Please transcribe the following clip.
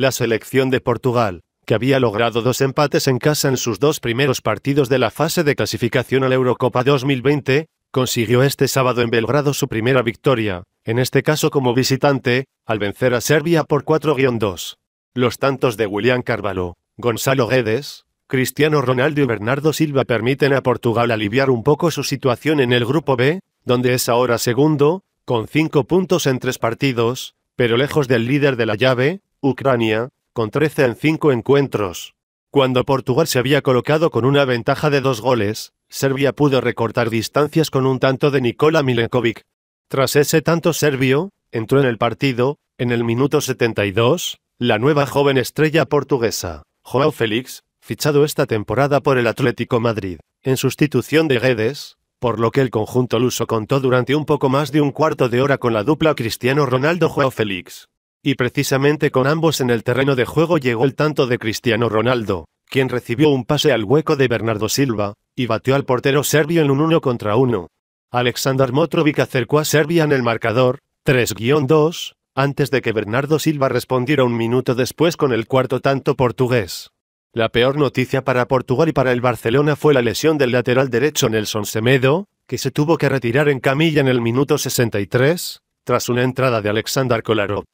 La selección de Portugal, que había logrado dos empates en casa en sus dos primeros partidos de la fase de clasificación a la Eurocopa 2020, consiguió este sábado en Belgrado su primera victoria, en este caso como visitante, al vencer a Serbia por 4-2. Los tantos de William Carvalho, Gonzalo Guedes, Cristiano Ronaldo y Bernardo Silva permiten a Portugal aliviar un poco su situación en el Grupo B, donde es ahora segundo, con cinco puntos en tres partidos, pero lejos del líder de la llave, Ucrania, con 13 en 5 encuentros. Cuando Portugal se había colocado con una ventaja de dos goles, Serbia pudo recortar distancias con un tanto de Nikola Milenkovic. Tras ese tanto serbio, entró en el partido, en el minuto 72, la nueva joven estrella portuguesa, Joao Félix, fichado esta temporada por el Atlético Madrid, en sustitución de Guedes, por lo que el conjunto luso contó durante un poco más de un cuarto de hora con la dupla Cristiano Ronaldo-Joao Félix. Y precisamente con ambos en el terreno de juego llegó el tanto de Cristiano Ronaldo, quien recibió un pase al hueco de Bernardo Silva, y batió al portero serbio en un uno contra uno. Alexander Motrovic acercó a Serbia en el marcador, 3-2, antes de que Bernardo Silva respondiera un minuto después con el cuarto tanto portugués. La peor noticia para Portugal y para el Barcelona fue la lesión del lateral derecho Nelson Semedo, que se tuvo que retirar en camilla en el minuto 63, tras una entrada de Alexander Kolarov.